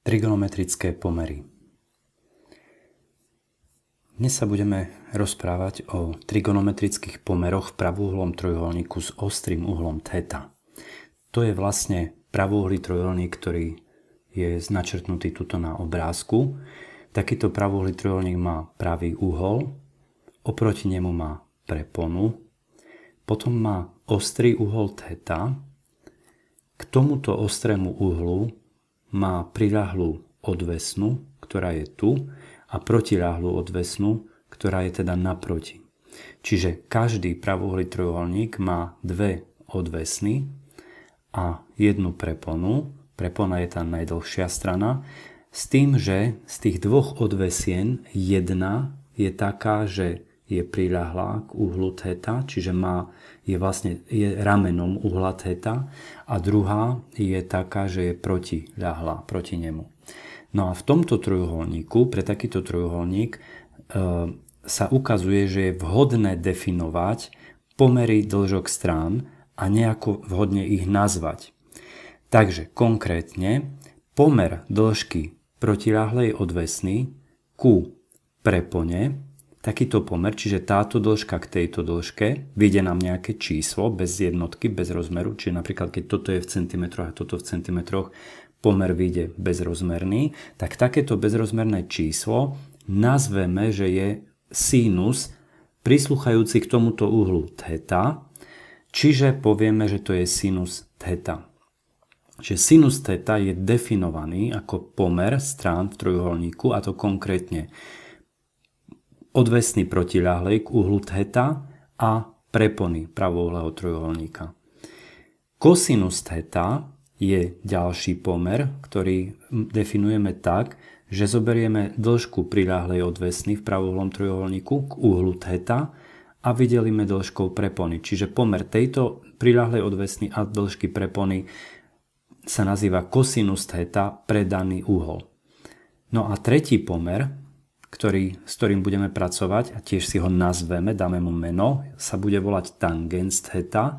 Trigonometrické pomery Dnes sa budeme rozprávať o trigonometrických pomeroch v pravúhlom trojuholníku s ostrým uhlom θ. To je vlastne pravúhly trojuholník, ktorý je načrtnutý tuto na obrázku. Takýto pravúhly trojuholník má pravý uhol, oproti nemu má preponu, potom má ostrý uhol θ, k tomuto ostrému uhlu má priľahlú odvesnu, ktorá je tu, a protiľahlú odvesnu, ktorá je teda naproti. Čiže každý pravoholý trojuholník má dve odvesny a jednu preponu. Prepona je tá najdlhšia strana. S tým, že z tých dvoch odvesien jedna je taká, že je priľahlá k uhlu theta, čiže má, je vlastne je ramenom uhla theta a druhá je taká, že je protiľahlá proti nemu. No a v tomto trojuholníku, pre takýto trojuholník, e, sa ukazuje, že je vhodné definovať pomery dlžok strán a nejako vhodne ich nazvať. Takže konkrétne pomer dĺžky protiláhlej odvesny ku prepone takýto pomer, čiže táto dĺžka k tejto dĺžke, vyjde nám nejaké číslo bez jednotky, bez rozmeru, čiže napríklad keď toto je v centimetroch a toto v centimetroch, pomer vyjde bezrozmerný, tak takéto bezrozmerné číslo nazveme, že je sinus prisluchajúci k tomuto uhlu theta, čiže povieme, že to je sinus theta. Čiže sinus theta je definovaný ako pomer strán v trojuholníku, a to konkrétne odvesný protiľahlej k uhlu theta a prepony pravouhlého trojuholníka. Kosinus theta je ďalší pomer, ktorý definujeme tak, že zoberieme dĺžku priľahlej odvesny v pravouhlom trojuholníku k uhlu theta a vydelíme dĺžkou prepony. Čiže pomer tejto priľahlej odvesny a dĺžky prepony sa nazýva kosinus theta predaný uhol. No a tretí pomer ktorý, s ktorým budeme pracovať a tiež si ho nazveme, dáme mu meno, sa bude volať tangens theta.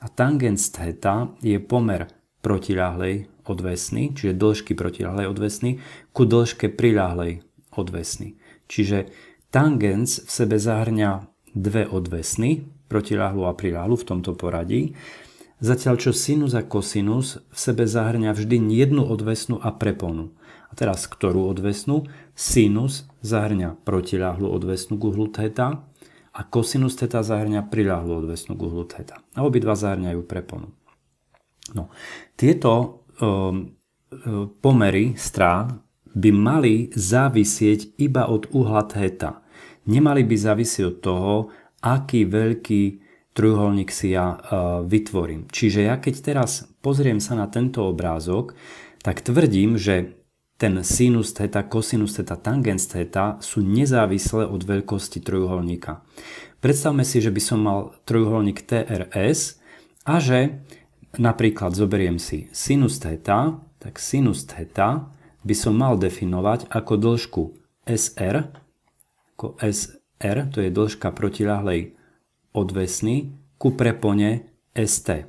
A tangens theta je pomer protiľahlej odvesny, čiže dĺžky protiľahlej odvesny, ku dĺžke priľahlej odvesny. Čiže tangens v sebe zahrňa dve odvesny, protiľahlú a priľahlú v tomto poradí zatiaľ čo sinus a kosinus v sebe zahrňa vždy jednu odvesnú a preponu. A teraz ktorú odvesnú? Sinus zahrňa protiláhlu odvesnú guhlu theta a kosinus theta zahrňa priláhlu odvesnú guhlu theta. θ. A obidva zahrňajú preponu. No, tieto um, pomery strán by mali závisieť iba od uhla theta. Nemali by závisieť od toho, aký veľký trojuholník si ja eh, vytvorím. Čiže ja keď teraz pozriem sa na tento obrázok, tak tvrdím, že ten sinus theta, cosinus theta, tangens theta sú nezávislé od veľkosti trojuholníka. Predstavme si, že by som mal trojuholník TRS a že napríklad zoberiem si sinus theta, tak sinus theta by som mal definovať ako dĺžku SR, ako SR, to je dĺžka protiľahlej odvesný ku prepone ST.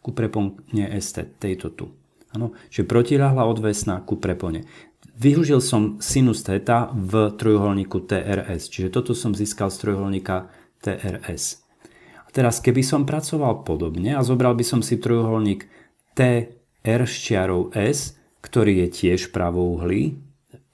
Ku prepone ST, tejto tu. Ano, čiže protiľahla odvesná ku prepone. Využil som sinus theta v trojuholníku TRS, čiže toto som získal z trojuholníka TRS. A teraz keby som pracoval podobne a zobral by som si trojuholník TR s čiarou S, ktorý je tiež pravouhlý,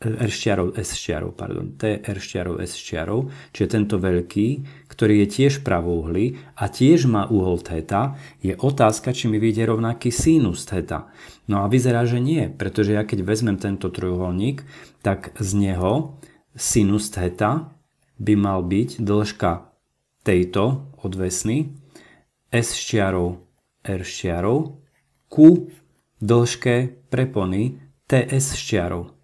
R šťarou S pardon, T R šťarou S šťarou, čiže tento veľký, ktorý je tiež pravouhly a tiež má uhol theta, je otázka, či mi vyjde rovnaký sinus theta. No a vyzerá, že nie, pretože ja keď vezmem tento trojuholník, tak z neho sinus theta by mal byť dĺžka tejto odvesny S šťarov R šťarov ku dĺžke prepony TS šťarov.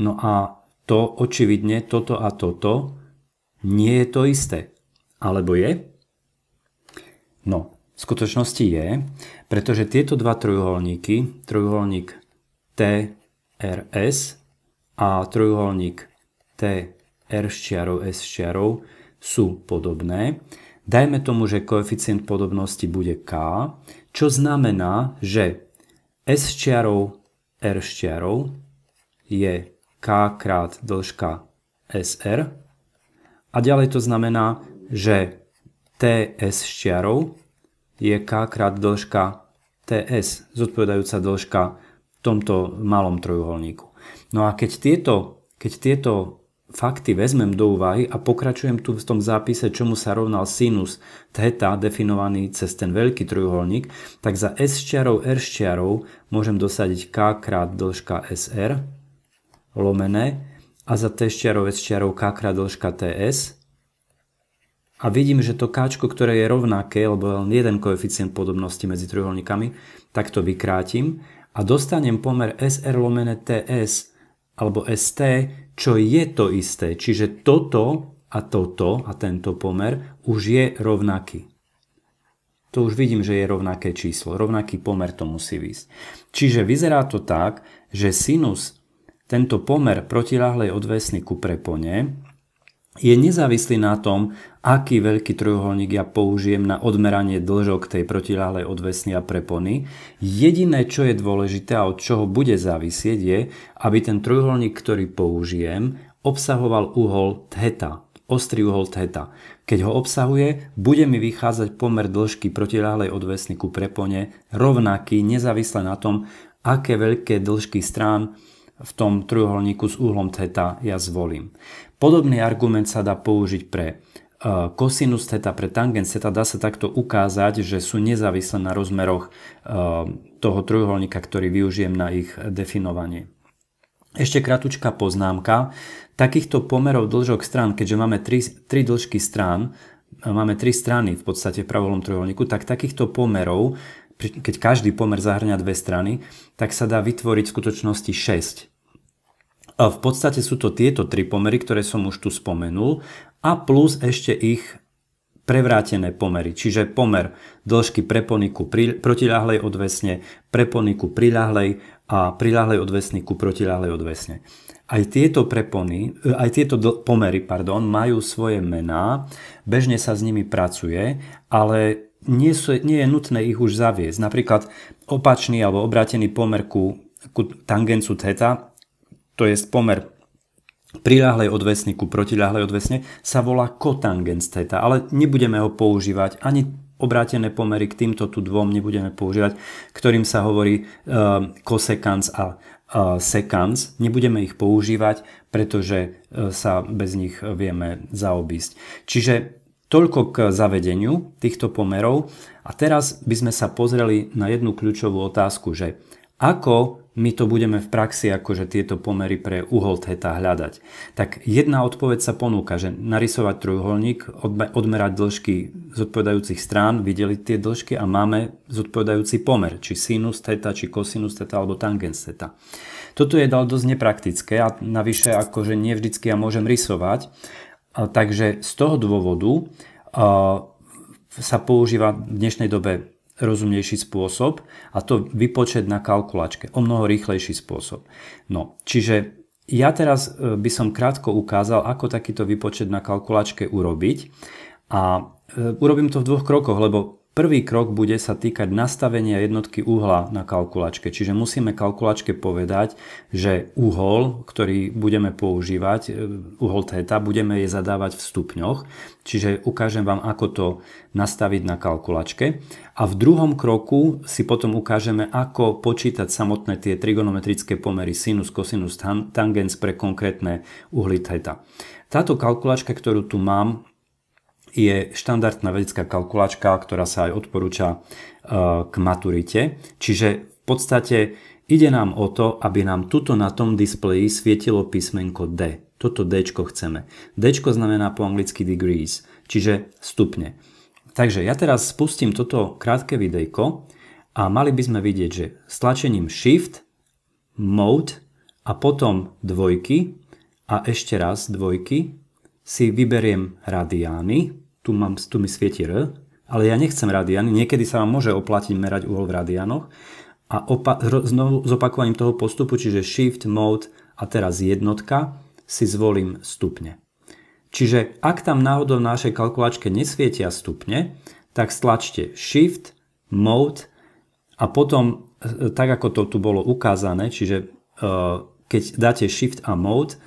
No a to očividne, toto a toto, nie je to isté. Alebo je? No, v skutočnosti je, pretože tieto dva trojuholníky, trojuholník TRS a trojuholník TR s čiarou S s čiarou sú podobné. Dajme tomu, že koeficient podobnosti bude K, čo znamená, že S s čiarou R s čiarou je k krát dĺžka SR a ďalej to znamená, že TS šťarou je k krát dĺžka TS, zodpovedajúca dĺžka v tomto malom trojuholníku. No a keď tieto, keď tieto fakty vezmem do úvahy a pokračujem tu v tom zápise, čomu sa rovnal sinus theta definovaný cez ten veľký trojuholník, tak za S šťarou R šťarou môžem dosadiť K krát dĺžka SR, lomené a za t šťarov s k krát dĺžka ts. A vidím, že to k, ktoré je rovnaké, lebo je len jeden koeficient podobnosti medzi trojuholníkami, tak to vykrátim a dostanem pomer SR lomené TS alebo ST, čo je to isté. Čiže toto a toto a tento pomer už je rovnaký. To už vidím, že je rovnaké číslo, rovnaký pomer to musí výsť. Čiže vyzerá to tak, že sinus tento pomer protiláhlej odvesny ku prepone je nezávislý na tom, aký veľký trojuholník ja použijem na odmeranie dĺžok tej protiláhlej odvesny a prepony. Jediné, čo je dôležité a od čoho bude závisieť, je, aby ten trojuholník, ktorý použijem, obsahoval uhol theta, ostrý uhol theta. Keď ho obsahuje, bude mi vychádzať pomer dĺžky protiláhlej odvesny ku prepone rovnaký, nezávisle na tom, aké veľké dĺžky strán v tom trojuholníku s uhlom theta ja zvolím. Podobný argument sa dá použiť pre e, kosinus theta, pre tangens theta. Dá sa takto ukázať, že sú nezávislé na rozmeroch e, toho trojuholníka, ktorý využijem na ich definovanie. Ešte kratučká poznámka. Takýchto pomerov dĺžok strán, keďže máme tri, tri dĺžky strán, e, máme tri strany v podstate v pravolom trojuholníku, tak takýchto pomerov, keď každý pomer zahrňa dve strany, tak sa dá vytvoriť v skutočnosti 6. V podstate sú to tieto tri pomery, ktoré som už tu spomenul a plus ešte ich prevrátené pomery, čiže pomer dĺžky prepony ku pri, protiľahlej odvesne, prepony ku priľahlej a priľahlej odvesny ku protiľahlej odvesne. Aj tieto prepony, eh, aj tieto pomery, pardon, majú svoje mená, bežne sa s nimi pracuje, ale nie, sú, nie je nutné ich už zaviesť. Napríklad opačný alebo obrátený pomer ku, ku tangencu theta to je pomer priľahlej odvesne ku protiľahlej odvesne, sa volá kotangens theta, ale nebudeme ho používať ani obrátené pomery k týmto tu dvom nebudeme používať, ktorým sa hovorí eh, kosekans a eh, sekans. Nebudeme ich používať, pretože eh, sa bez nich vieme zaobísť. Čiže Toľko k zavedeniu týchto pomerov. A teraz by sme sa pozreli na jednu kľúčovú otázku, že ako my to budeme v praxi akože tieto pomery pre uhol theta hľadať? Tak jedna odpoveď sa ponúka, že narysovať trojuholník, odmerať dĺžky zodpovedajúcich strán, vydeliť tie dĺžky a máme zodpovedajúci pomer, či sinus theta, či kosinus theta alebo tangens theta. Toto je dal dosť nepraktické a navyše akože nie vždycky ja môžem rysovať, takže z toho dôvodu sa používa v dnešnej dobe rozumnejší spôsob a to vypočet na kalkulačke, o mnoho rýchlejší spôsob. No, čiže ja teraz e, by som krátko ukázal, ako takýto výpočet na kalkulačke urobiť a e, urobím to v dvoch krokoch, lebo Prvý krok bude sa týkať nastavenia jednotky uhla na kalkulačke, čiže musíme kalkulačke povedať, že uhol, ktorý budeme používať, e, uhol theta, budeme je zadávať v stupňoch, čiže ukážem vám, ako to nastaviť na kalkulačke. A v druhom kroku si potom ukážeme, ako počítať samotné tie trigonometrické pomery sinus, cosinus, tangens pre konkrétne uhly theta. Táto kalkulačka, ktorú tu mám, je štandardná vedecká kalkulačka, ktorá sa aj odporúča e, k maturite. Čiže v podstate ide nám o to, aby nám tuto na tom displeji svietilo písmenko D. Toto D chceme. D znamená po anglicky degrees, čiže stupne. Takže ja teraz spustím toto krátke videjko a mali by sme vidieť, že stlačením Shift, Mode a potom dvojky a ešte raz dvojky si vyberiem radiány, tu, mám, tu mi svieti R, ale ja nechcem radiány, niekedy sa vám môže oplatiť merať uhol v radiánoch a opa- znovu opakovaním toho postupu, čiže Shift, Mode a teraz jednotka, si zvolím stupne. Čiže ak tam náhodou v našej kalkulačke nesvietia stupne, tak stlačte Shift, Mode a potom, e, tak ako to tu bolo ukázané, čiže e, keď dáte Shift a Mode,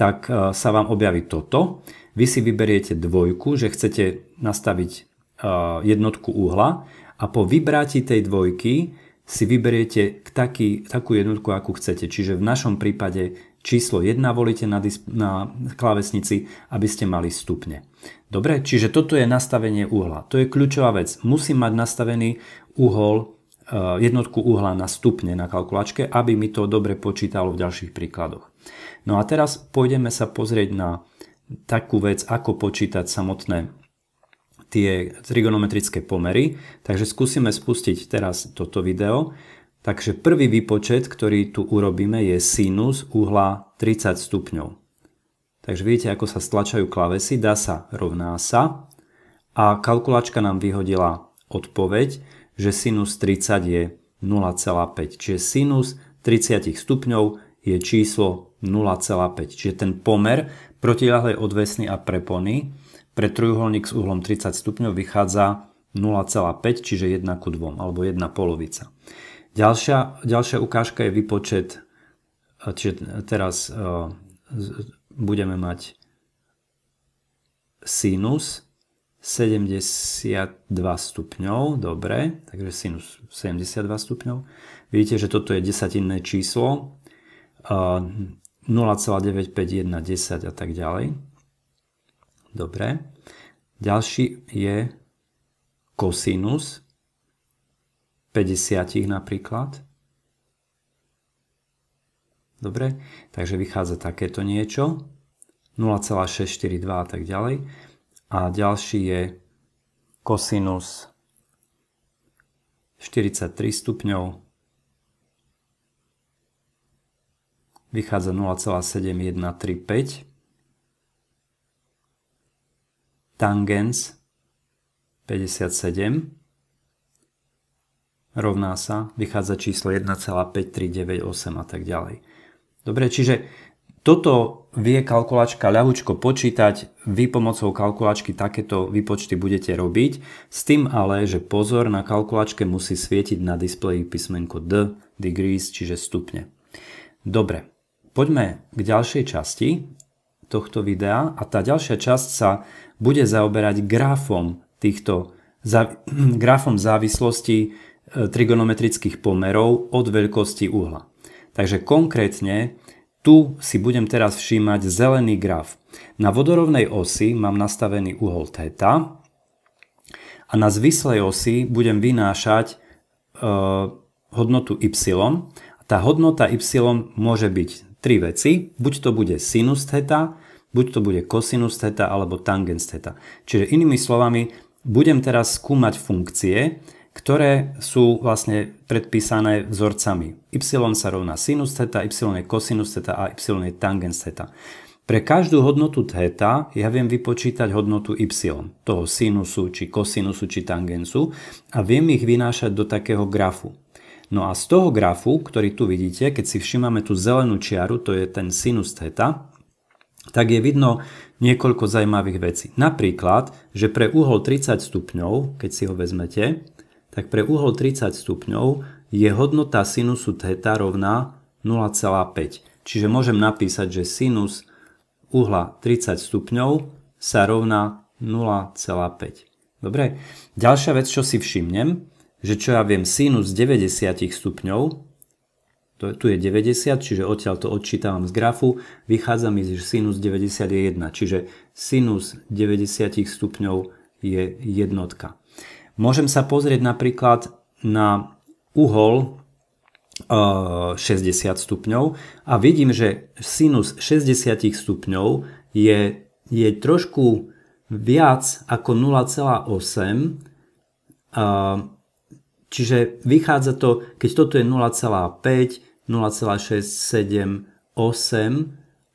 tak e, sa vám objaví toto. Vy si vyberiete dvojku, že chcete nastaviť e, jednotku uhla a po vybratí tej dvojky si vyberiete taký, takú jednotku, akú chcete. Čiže v našom prípade číslo 1 volíte na, na klávesnici, aby ste mali stupne. Dobre, čiže toto je nastavenie uhla. To je kľúčová vec. Musím mať nastavený uhol, e, jednotku uhla na stupne na kalkulačke, aby mi to dobre počítalo v ďalších príkladoch. No a teraz pôjdeme sa pozrieť na takú vec, ako počítať samotné tie trigonometrické pomery. Takže skúsime spustiť teraz toto video. Takže prvý výpočet, ktorý tu urobíme, je sinus uhla 30 stupňov. Takže vidíte, ako sa stlačajú klavesy, dá sa, rovná sa. A kalkulačka nám vyhodila odpoveď, že sinus 30 je 0,5. Čiže sinus 30 stupňov je číslo 0,5. Čiže ten pomer protiľahlej odvesny a prepony pre trojuholník s uhlom 30 stupňov vychádza 0,5, čiže 1 ku 2, alebo 1 polovica. Ďalšia, ďalšia ukážka je vypočet, eh, čiže teraz uh, budeme mať sinus 72 stupňov, dobre, takže sinus 72 stupňov. Vidíte, že toto je desatinné číslo. Uh, 0,95110 a tak ďalej. Dobre. Ďalší je kosinus 50 napríklad. Dobre, takže vychádza takéto niečo. 0,642 a tak ďalej. A ďalší je kosinus 43 stupňov vychádza 0,7135. Tangens 57 rovná sa, vychádza číslo 1,5398 a tak ďalej. Dobre, čiže toto vie kalkulačka ľahučko počítať, vy pomocou kalkulačky takéto vypočty budete robiť, s tým ale, že pozor, na kalkulačke musí svietiť na displeji písmenko D, degrees, čiže stupne. Dobre, poďme k ďalšej časti tohto videa a tá ďalšia časť sa bude zaoberať grafom týchto grafom závislosti e, trigonometrických pomerov od veľkosti uhla. Takže konkrétne tu si budem teraz všímať zelený graf. Na vodorovnej osi mám nastavený uhol θ a na zvislej osi budem vynášať e, hodnotu y. Tá hodnota y môže byť tri veci. Buď to bude sinus theta, buď to bude cosinus theta alebo tangens theta. Čiže inými slovami, budem teraz skúmať funkcie, ktoré sú vlastne predpísané vzorcami. y sa rovná sinus theta, y je kosinus theta a y je tangens theta. Pre každú hodnotu theta ja viem vypočítať hodnotu y, toho sinusu, či kosinusu, či tangensu a viem ich vynášať do takého grafu. No a z toho grafu, ktorý tu vidíte, keď si všímame tú zelenú čiaru, to je ten sinus theta, tak je vidno niekoľko zaujímavých vecí. Napríklad, že pre uhol 30 stupňov, keď si ho vezmete, tak pre uhol 30 stupňov je hodnota sinusu theta rovná 0,5. Čiže môžem napísať, že sinus uhla 30 stupňov sa rovná 0,5. Dobre, ďalšia vec, čo si všimnem, že čo ja viem, sinus 90 stupňov, to, tu je 90, čiže odtiaľ to odčítavam z grafu, vychádza mi, že sinus 90 je 1, čiže sinus 90 stupňov je jednotka. Môžem sa pozrieť napríklad na uhol 60 eh, stupňov a vidím, že sinus 60 stupňov je, je trošku viac ako 0,8 Čiže vychádza to, keď toto je 0,5, 0,678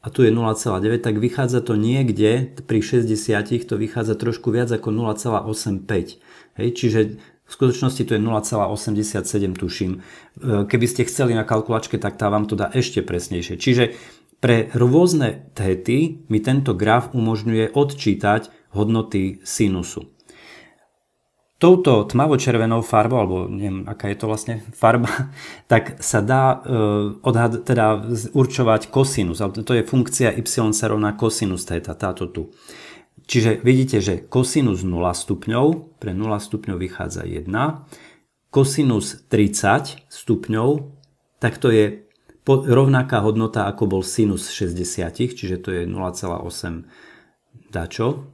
a tu je 0,9, tak vychádza to niekde, pri 60 to vychádza trošku viac ako 0,85. Hej, čiže v skutočnosti to je 0,87 tuším. E, keby ste chceli na kalkulačke, tak tá vám to dá ešte presnejšie. Čiže pre rôzne tety mi tento graf umožňuje odčítať hodnoty sinusu touto tmavo-červenou farbou, alebo neviem, aká je to vlastne farba, tak sa dá uh, odhad, teda určovať kosinus. Ale to je funkcia y sa rovná kosinus theta, táto tu. Čiže vidíte, že kosinus 0 stupňov, pre 0 stupňov vychádza 1, kosinus 30 stupňov, tak to je rovnaká hodnota, ako bol sinus 60, čiže to je 0,8 dačo,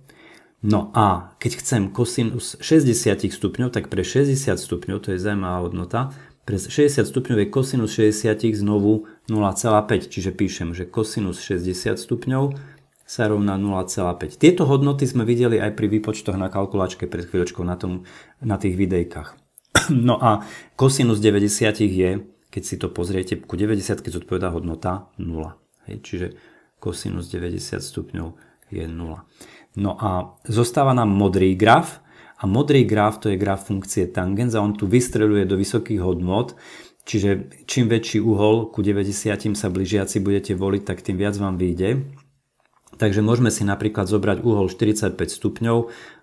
No a keď chcem kosinus 60 stupňov, tak pre 60 stupňov, to je zaujímavá hodnota, pre 60 stupňov je kosinus 60 znovu 0,5, čiže píšem, že kosinus 60 stupňov sa rovná 0,5. Tieto hodnoty sme videli aj pri výpočtoch na kalkulačke pred chvíľočkou na, tom, na tých videjkách. No a kosinus 90 je, keď si to pozriete, ku 90 zodpovedá hodnota 0. Hej, čiže kosinus 90 stupňov je 0. No a zostáva nám modrý graf a modrý graf to je graf funkcie tangens a on tu vystreluje do vysokých hodnot, čiže čím väčší uhol ku 90 sa blížiaci budete voliť, tak tým viac vám vyjde. Takže môžeme si napríklad zobrať uhol 45 stupňov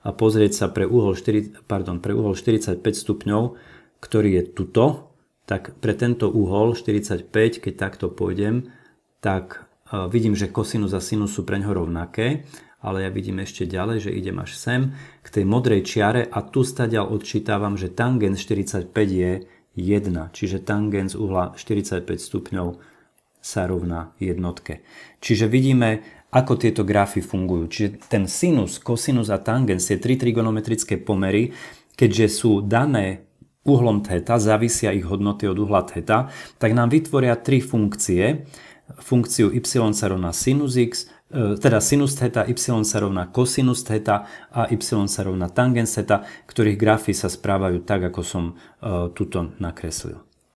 a pozrieť sa pre uhol, 4, pardon, pre uhol 45 stupňov, ktorý je tuto, tak pre tento uhol 45, keď takto pôjdem, tak e, vidím, že kosinus a sinus sú preňho rovnaké ale ja vidím ešte ďalej, že idem až sem k tej modrej čiare a tu stadiaľ odčítavam, že tangens 45 je 1, čiže tangens uhla 45 stupňov sa rovná jednotke. Čiže vidíme, ako tieto grafy fungujú. Čiže ten sinus, kosinus a tangens, tie tri trigonometrické pomery, keďže sú dané uhlom theta, závisia ich hodnoty od uhla theta, tak nám vytvoria tri funkcie. Funkciu y sa rovná sinus x, E, teda sinus theta, y sa rovná kosinus theta a y sa rovná tangens theta, ktorých grafy sa správajú tak, ako som e, tuto nakreslil.